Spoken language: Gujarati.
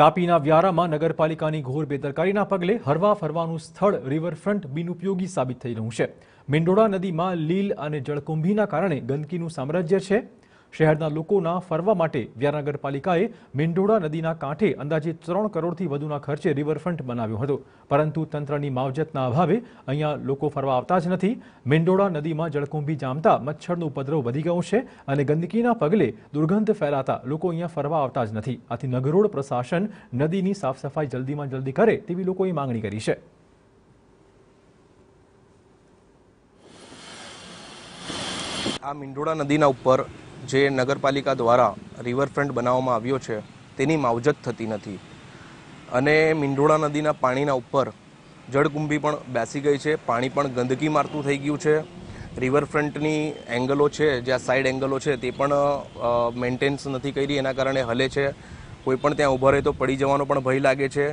તાપીના વ્યારામાં નગરપાલિકાની ઘોર બેદરકારીના પગલે હરવા ફરવાનું સ્થળ રિવરફ્રન્ટ બિનઉપયોગી સાબિત થઈ રહ્યું છે મિંડોળા નદીમાં લીલ અને જળકુંભીના કારણે ગંદકીનું સામ્રાજ્ય છે શહેરના લોકોના ફરવા માટે વ્યારા નગરપાલિકાએ મીંઢોળા નદીના કાંઠે અંદાજે ત્રણ કરોડથી વધુના ખર્ચે રિવરફ્રન્ટ બનાવ્યો હતો પરંતુ તંત્રની માવજતના અભાવે અહીંયા લોકો ફરવા આવતા જ નથી મીંઢોળા નદીમાં જળકુંભી જામતા મચ્છરનો ઉપદ્રવ વધી ગયો છે અને ગંદકીના પગલે દુર્ગંધ ફેલાતા લોકો અહીંયા ફરવા આવતા જ નથી આથી નગરોળ પ્રશાસન નદીની સાફ સફાઈ જલ્દીમાં જલ્દી કરે તેવી લોકોએ માંગણી કરી છે આ મીંડોળા નદીના ઉપર જે નગરપાલિકા દ્વારા રિવરફ્રન્ટ બનાવવામાં આવ્યો છે તેની માવજત થતી નથી અને મીંઢોળા નદીના પાણીના ઉપર જળકુંભી પણ બેસી ગઈ છે પાણી પણ ગંદકી મારતું થઈ ગયું છે રિવરફ્રન્ટની એંગલો છે જ્યાં સાઈડ એંગલો છે તે પણ મેન્ટેન્સ નથી કરી એના કારણે હલે છે કોઈ પણ ત્યાં ઊભા રહે તો પડી જવાનો પણ ભય લાગે છે